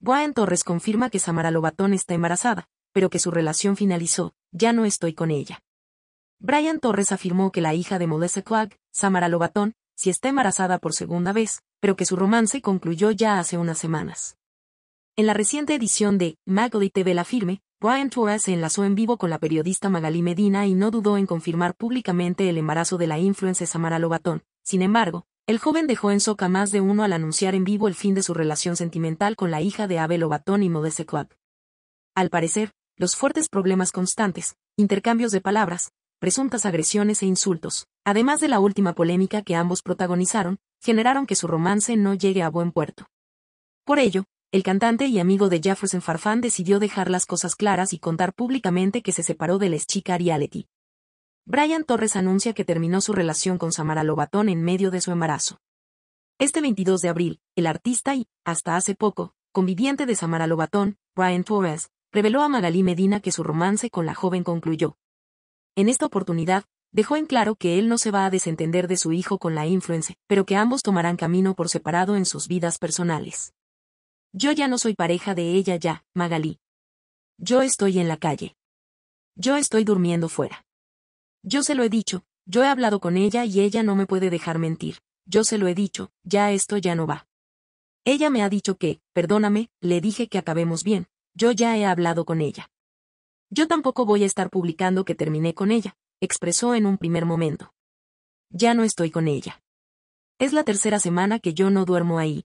Brian Torres confirma que Samara Lobatón está embarazada, pero que su relación finalizó, ya no estoy con ella. Brian Torres afirmó que la hija de Melissa Clark, Samara Lobatón, sí está embarazada por segunda vez, pero que su romance concluyó ya hace unas semanas. En la reciente edición de Magali TV La Firme, Brian Torres se enlazó en vivo con la periodista Magali Medina y no dudó en confirmar públicamente el embarazo de la influencer Samara Lobatón. Sin embargo, el joven dejó en soca más de uno al anunciar en vivo el fin de su relación sentimental con la hija de Abel y de Secuac. Al parecer, los fuertes problemas constantes, intercambios de palabras, presuntas agresiones e insultos, además de la última polémica que ambos protagonizaron, generaron que su romance no llegue a buen puerto. Por ello, el cantante y amigo de Jefferson Farfán decidió dejar las cosas claras y contar públicamente que se separó de la chica reality. Brian Torres anuncia que terminó su relación con Samara Lobatón en medio de su embarazo. Este 22 de abril, el artista y, hasta hace poco, conviviente de Samara Lobatón, Brian Torres, reveló a Magalí Medina que su romance con la joven concluyó. En esta oportunidad, dejó en claro que él no se va a desentender de su hijo con la influencia, pero que ambos tomarán camino por separado en sus vidas personales. Yo ya no soy pareja de ella ya, Magalí. Yo estoy en la calle. Yo estoy durmiendo fuera. Yo se lo he dicho, yo he hablado con ella y ella no me puede dejar mentir. Yo se lo he dicho, ya esto ya no va. Ella me ha dicho que, perdóname, le dije que acabemos bien, yo ya he hablado con ella. Yo tampoco voy a estar publicando que terminé con ella, expresó en un primer momento. Ya no estoy con ella. Es la tercera semana que yo no duermo ahí.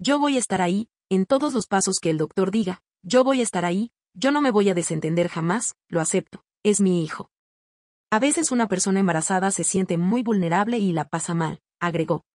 Yo voy a estar ahí, en todos los pasos que el doctor diga, yo voy a estar ahí, yo no me voy a desentender jamás, lo acepto, es mi hijo. A veces una persona embarazada se siente muy vulnerable y la pasa mal, agregó.